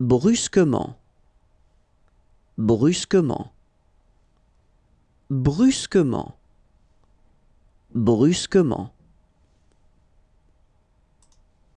brusquement, brusquement, brusquement, brusquement.